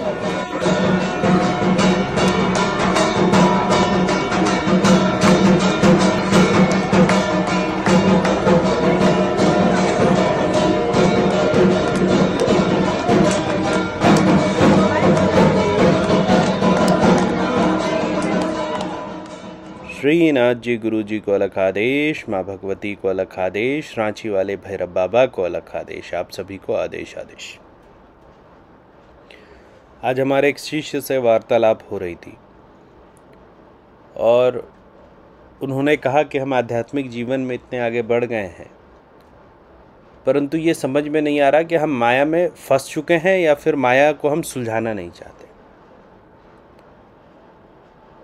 श्रीनाथ जी गुरु जी को अलग आदेश माँ भगवती को अलग आदेश रांची वाले भैरव बाबा को अलग आदेश आप सभी को आदेश आदेश आज हमारे एक शिष्य से वार्तालाप हो रही थी और उन्होंने कहा कि हम आध्यात्मिक जीवन में इतने आगे बढ़ गए हैं परंतु ये समझ में नहीं आ रहा कि हम माया में फंस चुके हैं या फिर माया को हम सुलझाना नहीं चाहते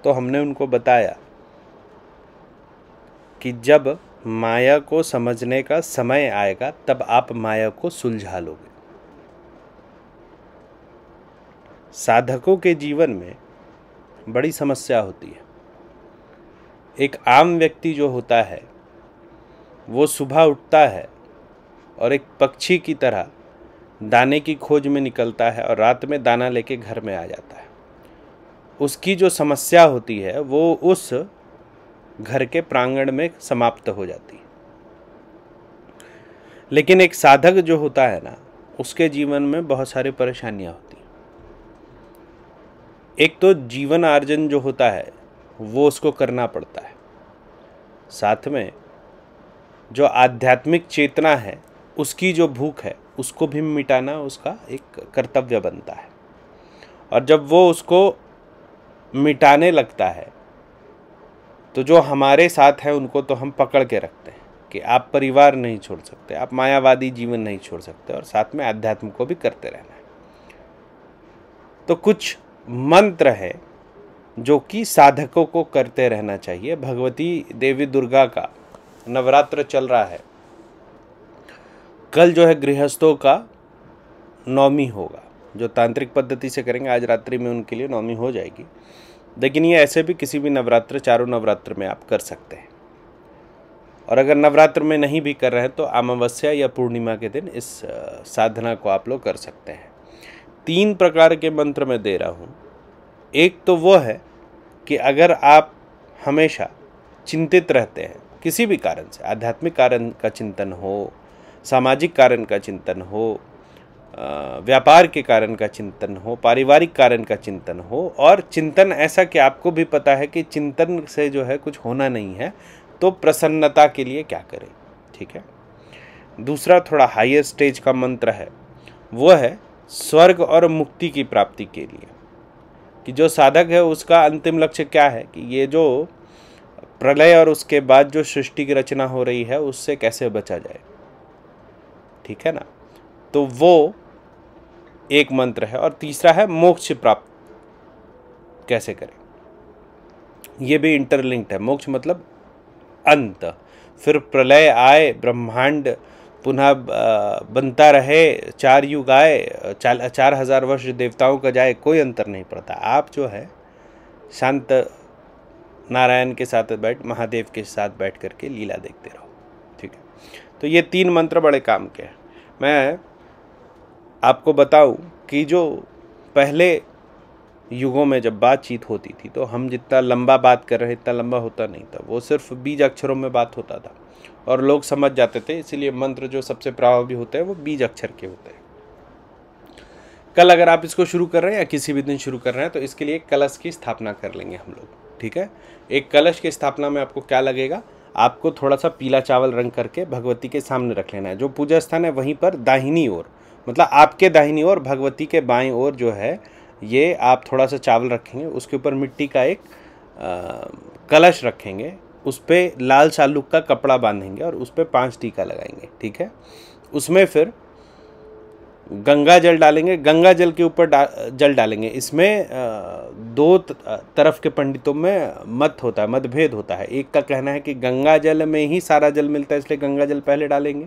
तो हमने उनको बताया कि जब माया को समझने का समय आएगा तब आप माया को सुलझा लोगे साधकों के जीवन में बड़ी समस्या होती है एक आम व्यक्ति जो होता है वो सुबह उठता है और एक पक्षी की तरह दाने की खोज में निकलता है और रात में दाना लेके घर में आ जाता है उसकी जो समस्या होती है वो उस घर के प्रांगण में समाप्त हो जाती है लेकिन एक साधक जो होता है ना उसके जीवन में बहुत सारी परेशानियाँ होती एक तो जीवन आर्जन जो होता है वो उसको करना पड़ता है साथ में जो आध्यात्मिक चेतना है उसकी जो भूख है उसको भी मिटाना उसका एक कर्तव्य बनता है और जब वो उसको मिटाने लगता है तो जो हमारे साथ है उनको तो हम पकड़ के रखते हैं कि आप परिवार नहीं छोड़ सकते आप मायावादी जीवन नहीं छोड़ सकते और साथ में आध्यात्म को भी करते रहना है तो कुछ मंत्र है जो कि साधकों को करते रहना चाहिए भगवती देवी दुर्गा का नवरात्र चल रहा है कल जो है गृहस्थों का नौमी होगा जो तांत्रिक पद्धति से करेंगे आज रात्रि में उनके लिए नौमी हो जाएगी लेकिन ये ऐसे भी किसी भी नवरात्र चारों नवरात्र में आप कर सकते हैं और अगर नवरात्र में नहीं भी कर रहे हैं तो अमावस्या या पूर्णिमा के दिन इस साधना को आप लोग कर सकते हैं तीन प्रकार के मंत्र मैं दे रहा हूँ एक तो वो है कि अगर आप हमेशा चिंतित रहते हैं किसी भी कारण से आध्यात्मिक कारण का चिंतन हो सामाजिक कारण का चिंतन हो व्यापार के कारण का चिंतन हो पारिवारिक कारण का चिंतन हो और चिंतन ऐसा कि आपको भी पता है कि चिंतन से जो है कुछ होना नहीं है तो प्रसन्नता के लिए क्या करें ठीक है दूसरा थोड़ा हाइयर स्टेज का मंत्र है वो है स्वर्ग और मुक्ति की प्राप्ति के लिए कि जो साधक है उसका अंतिम लक्ष्य क्या है कि ये जो प्रलय और उसके बाद जो सृष्टि की रचना हो रही है उससे कैसे बचा जाए ठीक है ना तो वो एक मंत्र है और तीसरा है मोक्ष प्राप्त कैसे करें ये भी इंटरलिंक्ड है मोक्ष मतलब अंत फिर प्रलय आए ब्रह्मांड पुनः बनता रहे चार युग आए चार, चार हजार वर्ष देवताओं का जाए कोई अंतर नहीं पड़ता आप जो है शांत नारायण के साथ बैठ महादेव के साथ बैठ करके लीला देखते रहो ठीक है तो ये तीन मंत्र बड़े काम के हैं मैं आपको बताऊं कि जो पहले युगों में जब बातचीत होती थी तो हम जितना लंबा बात कर रहे इतना लंबा होता नहीं था वो सिर्फ बीज अक्षरों में बात होता था और लोग समझ जाते थे इसीलिए मंत्र जो सबसे प्रभावी होते हैं वो बीज अक्षर के होते हैं कल अगर आप इसको शुरू कर रहे हैं या किसी भी दिन शुरू कर रहे हैं तो इसके लिए कलश की स्थापना कर लेंगे हम लोग ठीक है एक कलश की स्थापना में आपको क्या लगेगा आपको थोड़ा सा पीला चावल रंग करके भगवती के सामने रख लेना है जो पूजा स्थान है वहीं पर दाहिनी ओर मतलब आपके दाहिनी ओर भगवती के बाएं ओर जो है ये आप थोड़ा सा चावल रखेंगे उसके ऊपर मिट्टी का एक आ, कलश रखेंगे उस पर लाल शालुक का कपड़ा बांधेंगे और उस पर पाँच टीका लगाएंगे ठीक है उसमें फिर गंगा जल डालेंगे गंगा जल के ऊपर डा, जल डालेंगे इसमें दो तरफ के पंडितों में मत होता है मतभेद होता है एक का कहना है कि गंगा जल में ही सारा जल मिलता है इसलिए गंगा जल पहले डालेंगे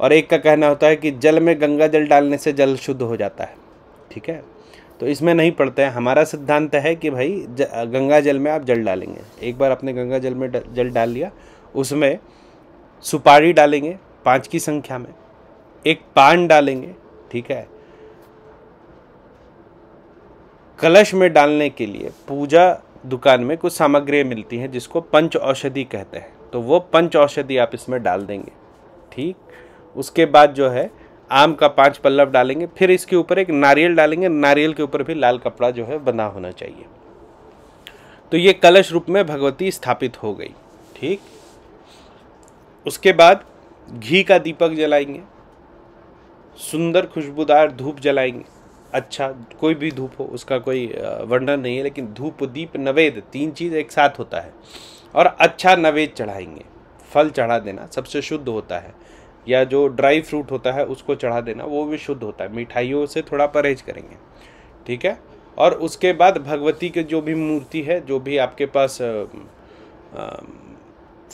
और एक का कहना होता है कि जल में गंगा जल डालने से जल शुद्ध हो जाता है ठीक है तो इसमें नहीं पड़ता है हमारा सिद्धांत है कि भाई ज, गंगा जल में आप जल डालेंगे एक बार आपने गंगा जल में जल डाल लिया उसमें सुपारी डालेंगे पाँच की संख्या में एक पान डालेंगे ठीक है कलश में डालने के लिए पूजा दुकान में कुछ सामग्री मिलती हैं जिसको पंच औषधि कहते हैं तो वो पंच औषधि आप इसमें डाल देंगे ठीक उसके बाद जो है आम का पांच पल्लव डालेंगे फिर इसके ऊपर एक नारियल डालेंगे नारियल के ऊपर भी लाल कपड़ा जो है बना होना चाहिए तो ये कलश रूप में भगवती स्थापित हो गई ठीक उसके बाद घी का दीपक जलाएंगे सुंदर खुशबूदार धूप जलाएंगे अच्छा कोई भी धूप हो उसका कोई वर्णन नहीं है लेकिन धूप दीप नवेद तीन चीज़ एक साथ होता है और अच्छा नवेद चढ़ाएंगे फल चढ़ा देना सबसे शुद्ध होता है या जो ड्राई फ्रूट होता है उसको चढ़ा देना वो भी शुद्ध होता है मिठाइयों से थोड़ा परहेज करेंगे ठीक है और उसके बाद भगवती की जो भी मूर्ति है जो भी आपके पास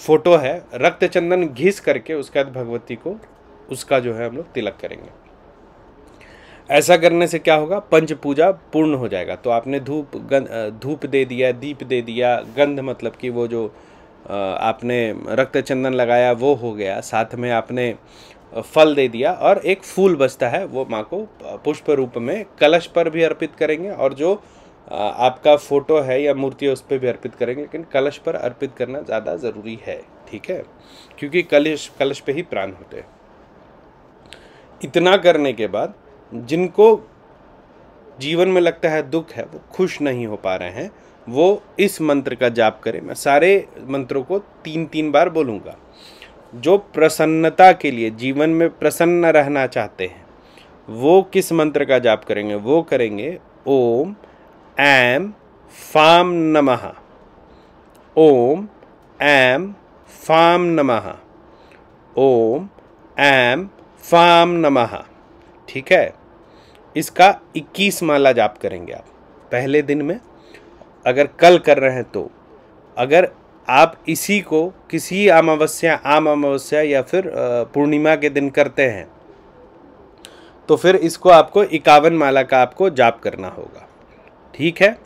फोटो है रक्त चंदन घिस करके उसके बाद भगवती को उसका जो है हम लोग तिलक करेंगे ऐसा करने से क्या होगा पंच पूजा पूर्ण हो जाएगा तो आपने धूप गंध धूप दे दिया दीप दे दिया गंध मतलब कि वो जो आपने रक्त चंदन लगाया वो हो गया साथ में आपने फल दे दिया और एक फूल बचता है वो माँ को पुष्प रूप में कलश पर भी अर्पित करेंगे और जो आपका फोटो है या मूर्ति है उस पर भी अर्पित करेंगे लेकिन कलश पर अर्पित करना ज़्यादा ज़रूरी है ठीक है क्योंकि कलश कलश पे ही प्राण होते हैं इतना करने के बाद जिनको जीवन में लगता है दुख है वो खुश नहीं हो पा रहे हैं वो इस मंत्र का जाप करें मैं सारे मंत्रों को तीन तीन बार बोलूँगा जो प्रसन्नता के लिए जीवन में प्रसन्न रहना चाहते हैं वो किस मंत्र का जाप करेंगे वो करेंगे ओम एम फाम नमः ओम एम फाम नमः ओम एम फाम नमः ठीक है इसका 21 माला जाप करेंगे आप पहले दिन में अगर कल कर रहे हैं तो अगर आप इसी को किसी अमावस्या आम अमावस्या या फिर पूर्णिमा के दिन करते हैं तो फिर इसको आपको इक्यावन माला का आपको जाप करना होगा ठीक है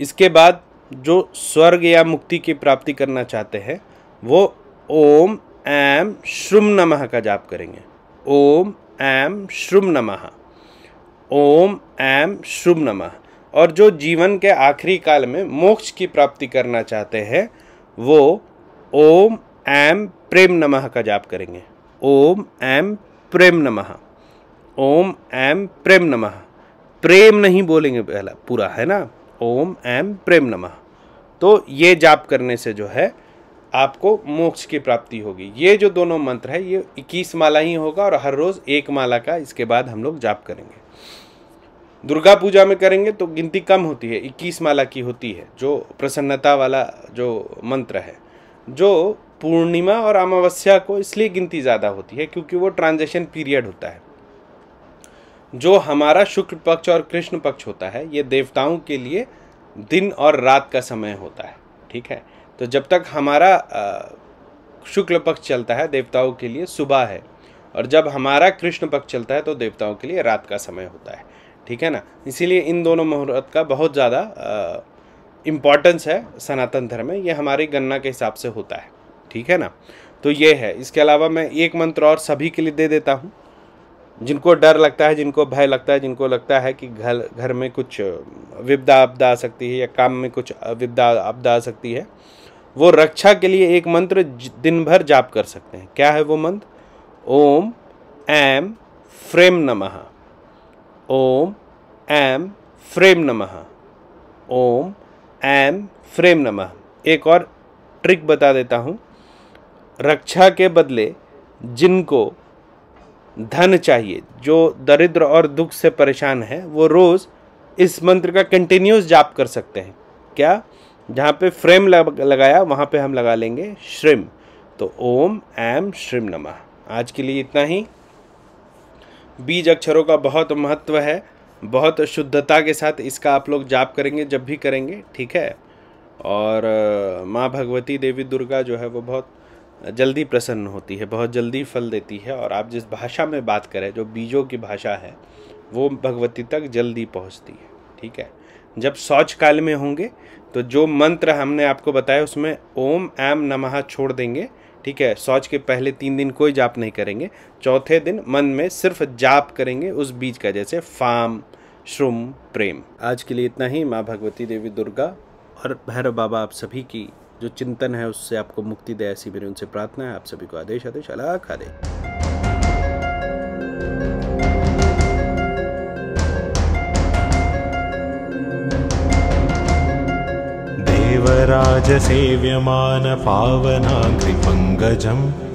इसके बाद जो स्वर्ग या मुक्ति की प्राप्ति करना चाहते हैं वो ओम एम श्रुम नमः का जाप करेंगे ओम ऐम श्रुम नमः ओम एम शुभ नमः और जो जीवन के आखिरी काल में मोक्ष की प्राप्ति करना चाहते हैं वो ओम ऐम प्रेम नमः का जाप करेंगे ओम एम प्रेम नमः ओम एम प्रेम नमः प्रेम नहीं बोलेंगे पहला पूरा है ना ओम ऐम प्रेम नमः तो ये जाप करने से जो है आपको मोक्ष की प्राप्ति होगी ये जो दोनों मंत्र है ये इक्कीस माला ही होगा और हर रोज़ एक माला का इसके बाद हम लोग जाप करेंगे दुर्गा पूजा में करेंगे तो गिनती कम होती है इक्कीस माला की होती है जो प्रसन्नता वाला जो मंत्र है जो पूर्णिमा और अमावस्या को इसलिए गिनती ज़्यादा होती है क्योंकि वो ट्रांजेक्शन पीरियड होता है जो हमारा शुक्ल पक्ष और कृष्ण पक्ष होता है ये देवताओं के लिए दिन और रात का समय होता है ठीक है तो जब तक हमारा शुक्ल पक्ष चलता है देवताओं के लिए सुबह है और जब हमारा कृष्ण पक्ष चलता है तो देवताओं के लिए रात का समय होता है ठीक है ना इसीलिए इन दोनों मुहूर्त का बहुत ज़्यादा इम्पॉर्टेंस है सनातन धर्म में ये हमारी गणना के हिसाब से होता है ठीक है ना तो ये है इसके अलावा मैं एक मंत्र और सभी के लिए दे देता हूँ जिनको डर लगता है जिनको भय लगता है जिनको लगता है कि घर घर में कुछ विपदा आपदा आ सकती है या काम में कुछ विपदा आपदा आ सकती है वो रक्षा के लिए एक मंत्र दिन भर जाप कर सकते हैं क्या है वो मंत्र ओम एम फ्रेम नमः ओम एम फ्रेम नमः ओम एम फ्रेम नमः एक और ट्रिक बता देता हूँ रक्षा के बदले जिनको धन चाहिए जो दरिद्र और दुख से परेशान है वो रोज़ इस मंत्र का कंटिन्यूस जाप कर सकते हैं क्या जहाँ पे फ्रेम लग, लगाया वहाँ पे हम लगा लेंगे श्रिम तो ओम एम श्रिम नमः आज के लिए इतना ही बीज अक्षरों का बहुत महत्व है बहुत शुद्धता के साथ इसका आप लोग जाप करेंगे जब भी करेंगे ठीक है और माँ भगवती देवी दुर्गा जो है वो बहुत जल्दी प्रसन्न होती है बहुत जल्दी फल देती है और आप जिस भाषा में बात करें जो बीजों की भाषा है वो भगवती तक जल्दी पहुँचती है ठीक है जब शौच काल में होंगे तो जो मंत्र हमने आपको बताया उसमें ओम एम नमः छोड़ देंगे ठीक है शौच के पहले तीन दिन कोई जाप नहीं करेंगे चौथे दिन मन में सिर्फ जाप करेंगे उस बीज का जैसे फाम श्रुम प्रेम आज के लिए इतना ही माँ भगवती देवी दुर्गा और भैरव बाबा आप सभी की जो चिंतन है उससे आपको मुक्ति दे ऐसी मेरी उनसे प्रार्थना है आप सभी को आदेश आदेश अलाख आदेश राजसेव्यमानपावनाकृपङ्कजं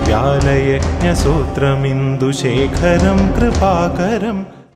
व्यालयज्ञसूत्रमिन्दुशेखरं कृपाकरम्